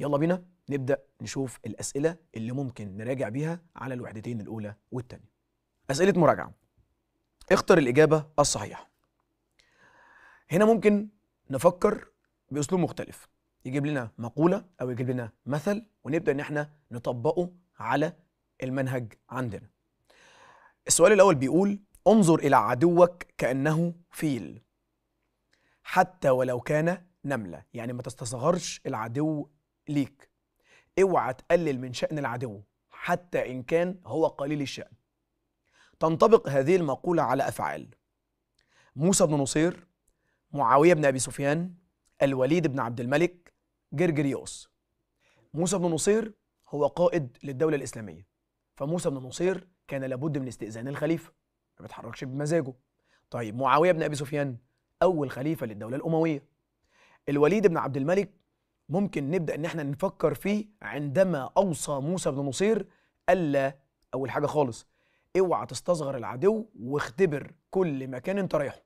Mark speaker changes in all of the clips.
Speaker 1: يلا بينا نبدأ نشوف الأسئلة اللي ممكن نراجع بيها على الوحدتين الأولى والثانية أسئلة مراجعة اختر الإجابة الصحيحة هنا ممكن نفكر بأسلوب مختلف يجيب لنا مقولة أو يجيب لنا مثل ونبدأ إن احنا نطبقه على المنهج عندنا السؤال الأول بيقول انظر إلى عدوك كأنه فيل حتى ولو كان نملة يعني ما تستصغرش العدو ليك اوعى تقلل من شأن العدو حتى إن كان هو قليل الشأن تنطبق هذه المقولة على أفعال موسى بن نصير معاوية بن أبي سفيان الوليد بن عبد الملك جرجريوس موسى بن نصير هو قائد للدولة الإسلامية فموسى بن نصير كان لابد من استئذان الخليفة ما بيتحركش بمزاجه طيب معاوية بن أبي سفيان أول خليفة للدولة الأموية الوليد بن عبد الملك ممكن نبدا ان احنا نفكر فيه عندما اوصى موسى بن نصير الا اول حاجه خالص اوعى تستصغر العدو واختبر كل مكان انت رايحه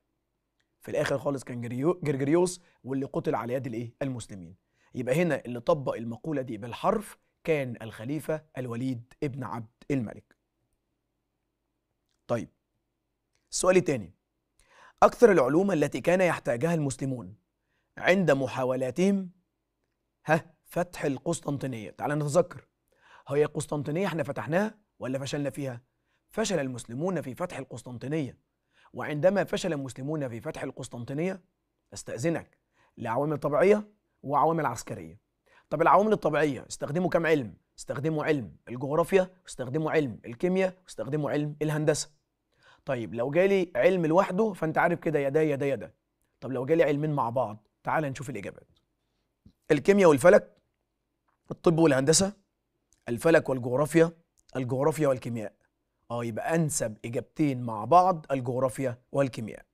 Speaker 1: في الاخر خالص كان جرجريوس واللي قتل على يد الايه المسلمين يبقى هنا اللي طبق المقوله دي بالحرف كان الخليفه الوليد ابن عبد الملك طيب السؤال الثاني اكثر العلوم التي كان يحتاجها المسلمون عند محاولاتهم ها فتح القسطنطينية تعال نتذكر هي القسطنطينية احنا فتحناها ولا فشلنا فيها فشل المسلمون في فتح القسطنطينية وعندما فشل المسلمون في فتح القسطنطينية استأذنك لعوامل طبيعية وعوامل عسكرية طب العوامل الطبيعية استخدموا كم علم استخدموا علم الجغرافيا واستخدموا علم الكيمياء واستخدموا علم الهندسة طيب لو جالي علم لوحده فانت عارف كده يا ده يا ده يا ده طب لو جالي علمين مع بعض تعال نشوف الإجابات الكيمياء والفلك الطب والهندسة الفلك والجغرافيا الجغرافيا والكيمياء اه يبقى انسب اجابتين مع بعض الجغرافيا والكيمياء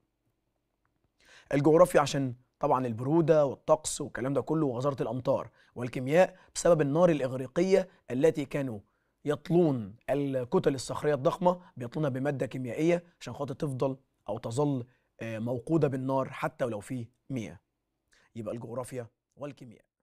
Speaker 1: الجغرافيا عشان طبعا البروده والطقس والكلام ده كله وغزاره الامطار والكيمياء بسبب النار الاغريقيه التي كانوا يطلون الكتل الصخريه الضخمه بيطلونها بماده كيميائيه عشان خاطر تفضل او تظل آه، موقوده بالنار حتى ولو في مياه يبقى الجغرافيا والكيمياء